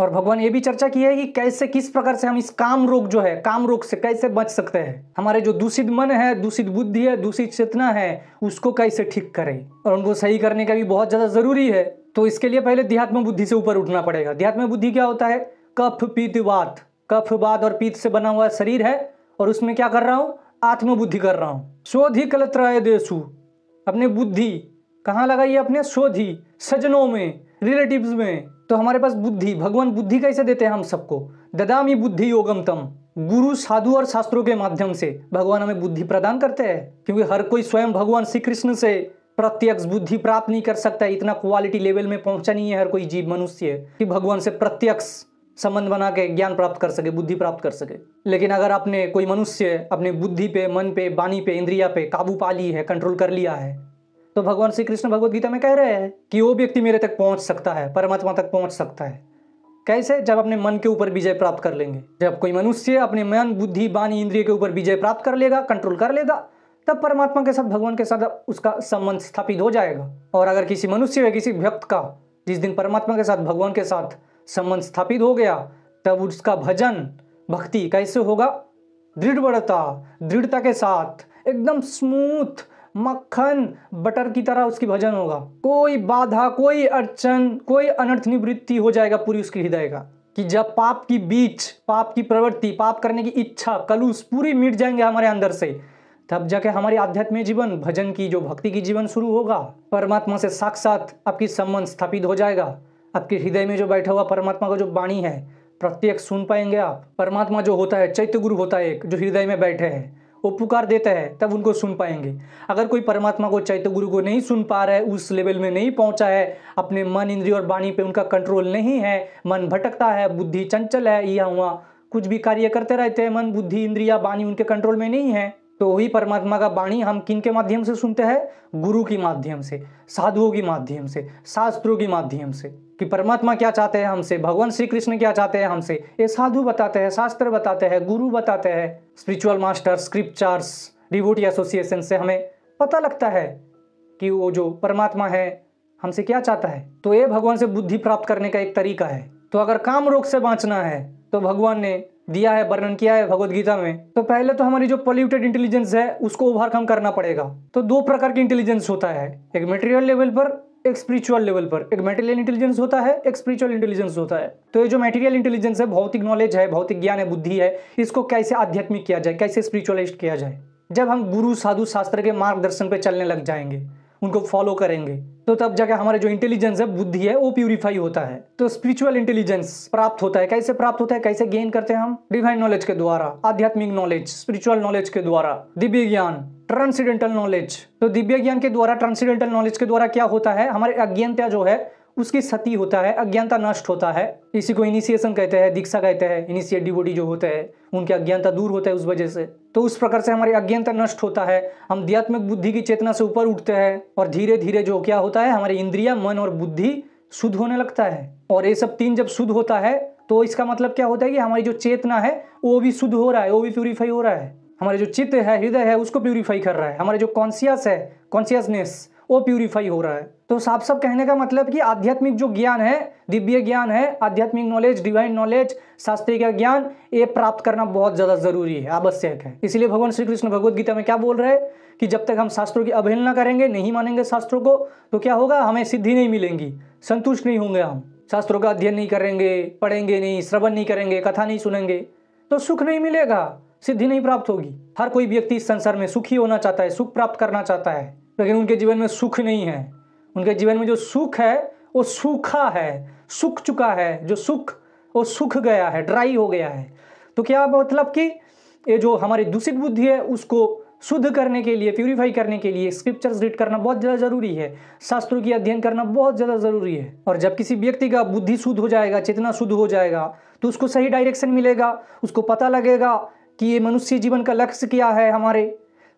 और भगवान ये भी चर्चा की है कि कैसे किस प्रकार से हम इस काम रोग जो है काम रोग से कैसे बच सकते हैं हमारे जो दूषित मन है दूषित बुद्धि है दूषित चेतना है उसको कैसे ठीक करें और उनको सही करने का भी बहुत ज़्यादा ज़रूरी है तो इसके लिए पहले देहात्म बुद्धि से ऊपर उठना पड़ेगा देहात्म बुद्धि क्या होता है कफ पीत वात कफ वात और पीत से बना हुआ शरीर है और उसमें क्या कर रहा हूँ आत्मबुद्धि कर रहा हूँ शोधि कलत रहे देशु अपने बुद्धि कहाँ लगाइए अपने शोधि सजनों में रिलेटिव्स में तो हमारे पास बुद्धि भगवान बुद्धि कैसे देते हैं हम सबको ददामी बुद्धि योगम तम गुरु साधु और शास्त्रों के माध्यम से भगवान हमें बुद्धि प्रदान करते हैं क्योंकि हर कोई स्वयं भगवान श्री कृष्ण से प्रत्यक्ष बुद्धि प्राप्त नहीं कर सकता इतना क्वालिटी लेवल में पहुंचा नहीं है हर कोई जीव मनुष्य कि भगवान से प्रत्यक्ष संबंध बना के ज्ञान प्राप्त कर सके बुद्धि प्राप्त कर सके लेकिन अगर आपने कोई मनुष्य अपने बुद्धि पे मन पे वाणी पे इंद्रिया पे काबू पा ली है कंट्रोल कर लिया है तो भगवान श्री कृष्ण भगवत गीता में कह रहे हैं कि वो व्यक्ति मेरे तक पहुंच सकता है परमात्मा तक पहुंच सकता है कैसे जब अपने मन के ऊपर विजय प्राप्त कर लेंगे जब कोई मनुष्य अपने मन बुद्धि वाणी इंद्रिय के ऊपर विजय प्राप्त कर लेगा कंट्रोल कर लेगा तब परमात्मा के साथ भगवान के साथ उसका संबंध स्थापित हो जाएगा और अगर किसी मनुष्य या किसी व्यक्त का जिस दिन परमात्मा के साथ भगवान के साथ संबंध स्थापित हो गया तब उसका भजन भक्ति कैसे होगा दृढ़ बढ़ता दृढ़ता के साथ एकदम स्मूथ मक्खन बटर की तरह उसकी भजन होगा कोई बाधा कोई अड़चन कोई अनर्थ निवृत्ति हो जाएगा पूरी उसके हृदय का कि जब पाप की बीच पाप की प्रवृत्ति पाप करने की इच्छा कलुष पूरी मिट जाएंगे हमारे अंदर से तब जाके हमारी आध्यात्मिक जीवन भजन की जो भक्ति की जीवन शुरू होगा परमात्मा से साक्षात आपकी संबंध स्थापित हो जाएगा आपके हृदय में जो बैठा हुआ परमात्मा का जो वाणी है प्रत्येक सुन पाएंगे आप परमात्मा जो होता है चैत्य गुरु होता है एक जो हृदय में बैठे हैं वो पुकार देता है तब उनको सुन पाएंगे अगर कोई परमात्मा को चैत्य गुरु को नहीं सुन पा रहा है उस लेवल में नहीं पहुंचा है अपने मन इंद्रिय और वाणी पे उनका कंट्रोल नहीं है मन भटकता है बुद्धि चंचल है या हुआ कुछ भी कार्य करते रहते हैं मन बुद्धि इंद्रिया वाणी उनके कंट्रोल में नहीं है तो वही परमात्मा का वाणी हम किन के माध्यम से सुनते हैं गुरु के माध्यम से साधुओं के माध्यम से शास्त्रों के माध्यम से कि परमात्मा क्या चाहते हैं हमसे भगवान श्री कृष्ण क्या चाहते हैं हमसे ये साधु बताते हैं शास्त्र बताते हैं गुरु बताते हैं spiritual master scriptures devotee association से हमें पता लगता है कि वो जो परमात्मा है हमसे क्या चाहता है तो ये भगवान से बुद्धि प्राप्त करने का एक तरीका है तो अगर काम रोग से बांचना है तो भगवान ने दिया है वर्णन किया है भगवदगीता में तो पहले तो हमारी जो पोल्यूटेड इंटेलिजेंस है उसको ओवरकम करना पड़ेगा तो दो प्रकार की इंटेलिजेंस होता है एक मेटेरियल लेवल पर एक स्पिरिचुअल लेवल पर एक मेटेरियल इंटेलिजेंस होता है एक स्पिरिचुअल इंटेलिजेंस होता है तो ये जो मेटेरियल इंटेलिजेंस है भौतिक नॉलेज है भौतिक ज्ञान है बुद्धि है इसको कैसे आध्यात्मिक किया जाए कैसे स्पिरिचुअलाइज किया जाए जब हम गुरु साधु शास्त्र के मार्गदर्शन पर चलने लग जाएंगे उनको फॉलो करेंगे तो तब जाके हमारे जो इंटेलिजेंस है बुद्धि है वो प्यूरिफाई होता है तो स्पिरिचुअल इंटेलिजेंस प्राप्त होता है कैसे प्राप्त होता है कैसे गेन करते हैं हम डिवाइन नॉलेज के द्वारा आध्यात्मिक नॉलेज स्पिरिचुअल नॉलेज के द्वारा दिव्य ज्ञान ट्रांसीडेंटल नॉलेज तो दिव्य ज्ञान के द्वारा ट्रांसीडेंटल नॉलेज के द्वारा क्या होता है हमारे अज्ञानता जो है उसकी सती होता है अज्ञानता नष्ट होता है इसी को इनिशिएशन कहते हैं दीक्षा कहते हैं इनिशिएट डिबोडी जो होते हैं उनकी अज्ञानता दूर होता है उस वजह से तो उस प्रकार से हमारी अज्ञानता नष्ट होता है हम ध्यात्मिक बुद्धि की चेतना से ऊपर उठते हैं और धीरे धीरे जो क्या होता है हमारे इंद्रिया मन और बुद्धि शुद्ध होने लगता है और ये सब तीन जब शुद्ध होता है तो इसका मतलब क्या होता है कि हमारी जो चेतना है वो भी शुद्ध हो रहा है वो भी प्योरीफाई हो रहा है हमारे जो चित्त है हृदय है उसको प्योरीफाई कर रहा है हमारे जो कॉन्सियस है कॉन्सियसनेस वो प्यूरिफाई हो रहा है तो साफ साफ कहने का मतलब कि आध्यात्मिक जो ज्ञान है दिव्य ज्ञान है आध्यात्मिक नॉलेज डिवाइन नॉलेज शास्त्रीय का ज्ञान ये प्राप्त करना बहुत ज़्यादा जरूरी है आवश्यक है इसलिए भगवान श्री कृष्ण भगवत गीता में क्या बोल रहे हैं कि जब तक हम शास्त्रों की अवहेलना करेंगे नहीं मानेंगे शास्त्रों को तो क्या होगा हमें सिद्धि नहीं मिलेंगी संतुष्ट नहीं होंगे हम शास्त्रों का अध्ययन नहीं करेंगे पढ़ेंगे नहीं श्रवण नहीं करेंगे कथा नहीं सुनेंगे तो सुख नहीं मिलेगा सिद्धि नहीं प्राप्त होगी हर कोई व्यक्ति इस संसार में सुखी होना चाहता है सुख प्राप्त करना चाहता है लेकिन उनके जीवन में सुख नहीं है उनके जीवन में जो सुख है वो सूखा है सूख चुका है जो सुख वो सूख गया है ड्राई हो गया है तो क्या मतलब कि ये जो हमारी दूषित बुद्धि है उसको शुद्ध करने के लिए प्यूरीफाई करने के लिए स्क्रिप्चर्स रीड करना बहुत ज़्यादा ज़रूरी है शास्त्रों की अध्ययन करना बहुत ज़्यादा ज़रूरी है और जब किसी व्यक्ति का बुद्धि शुद्ध हो जाएगा चेतना शुद्ध हो जाएगा तो उसको सही डायरेक्शन मिलेगा उसको पता लगेगा कि ये मनुष्य जीवन का लक्ष्य क्या है हमारे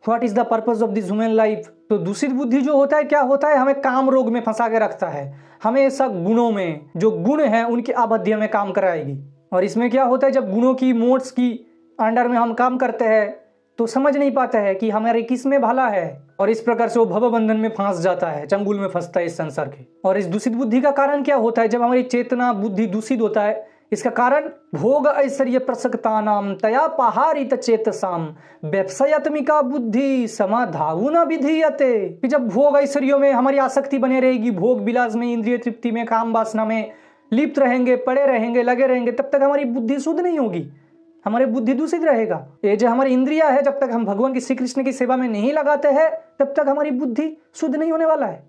what is the purpose of this human life तो दूषित बुद्धि जो होता है क्या होता है हमें काम रोग में फंसा के रखता है हमेशा गुणों में जो गुण है उनकी अवधि में काम कराएगी और इसमें क्या होता है जब गुणों की मोड्स की अंडर में हम काम करते हैं तो समझ नहीं पाते हैं कि हमारे किस में भला है और इस प्रकार से वो भव बंधन में फंस जाता है चंगुल में फंसता है इस संसार के और इस दूषित बुद्धि का कारण क्या होता है जब हमारी चेतना बुद्धि दूषित होता है इसका कारण भोग ऐश्वर्य प्रसकता नाम तया पहारित चेतसाम व्यवसायत्मिका बुद्धि समाधाऊ विधीयते कि जब भोग ऐश्वर्यों में हमारी आसक्ति बने रहेगी भोग विलास में इंद्रिय तृप्ति में काम वासना में लिप्त रहेंगे पड़े रहेंगे लगे रहेंगे तब तक हमारी बुद्धि शुद्ध नहीं होगी हमारे बुद्धि दूषित रहेगा ये जो हमारी इंद्रिया है जब तक हम भगवान की श्री कृष्ण की सेवा में नहीं लगाते हैं तब तक हमारी बुद्धि शुद्ध नहीं होने वाला है